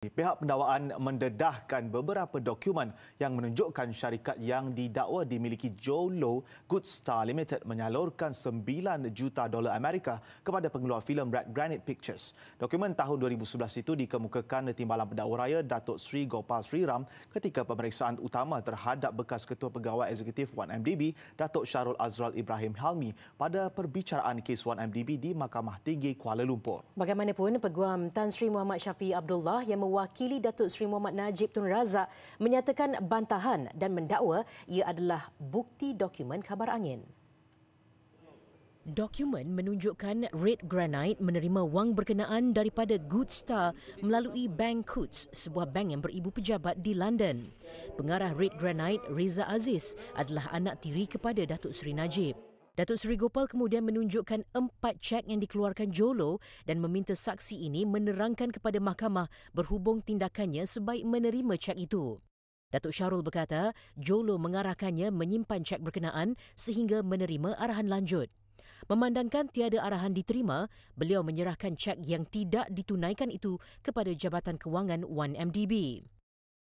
Pihak pendakwaan mendedahkan beberapa dokumen yang menunjukkan syarikat yang didakwa dimiliki Joe Jolo Goodstar Limited menyalurkan 9 juta dolar Amerika kepada pengeluar filem Red Granite Pictures. Dokumen tahun 2011 itu dikemukakan di Timbalan Pendakwa Raya Datuk Sri Gopal Sri Ram ketika pemeriksaan utama terhadap bekas Ketua Pegawai Eksekutif 1MDB Datuk Syarul Azral Ibrahim Halmi pada perbicaraan kes 1MDB di Mahkamah Tinggi Kuala Lumpur. Bagaimanapun, Peguam Tan Sri Muhammad Syafi Abdullah yang mewakili Datuk Seri Muhammad Najib Tun Razak menyatakan bantahan dan mendakwa ia adalah bukti dokumen kabar angin. Dokumen menunjukkan Red Granite menerima wang berkenaan daripada Good Star melalui Bank Coutts, sebuah bank yang beribu pejabat di London. Pengarah Red Granite, Reza Aziz, adalah anak tiri kepada Datuk Seri Najib. Datuk Seri Gopal kemudian menunjukkan empat cek yang dikeluarkan Jolo dan meminta saksi ini menerangkan kepada mahkamah berhubung tindakannya sebaik menerima cek itu. Datuk Syarul berkata, Jolo mengarahkannya menyimpan cek berkenaan sehingga menerima arahan lanjut. Memandangkan tiada arahan diterima, beliau menyerahkan cek yang tidak ditunaikan itu kepada Jabatan Kewangan 1MDB.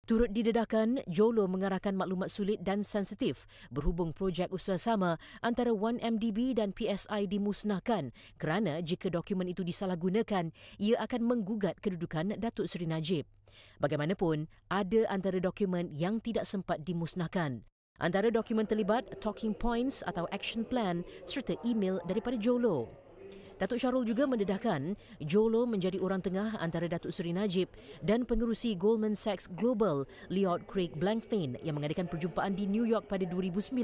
Turut didedahkan, Jolo mengarahkan maklumat sulit dan sensitif berhubung projek usaha sama antara 1MDB dan PSI dimusnahkan kerana jika dokumen itu disalahgunakan, ia akan menggugat kedudukan Datuk Seri Najib. Bagaimanapun, ada antara dokumen yang tidak sempat dimusnahkan. Antara dokumen terlibat, talking points atau action plan serta email daripada Jolo. Datuk Syarul juga mendedahkan Jolo menjadi orang tengah antara Datuk Seri Najib dan pengerusi Goldman Sachs Global, Leod Craig Blankfein yang mengadakan perjumpaan di New York pada 2009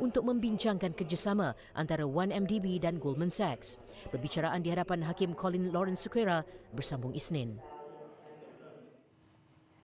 untuk membincangkan kerjasama antara 1MDB dan Goldman Sachs. Perbicaraan di hadapan Hakim Colin Lawrence Suquera bersambung Isnin.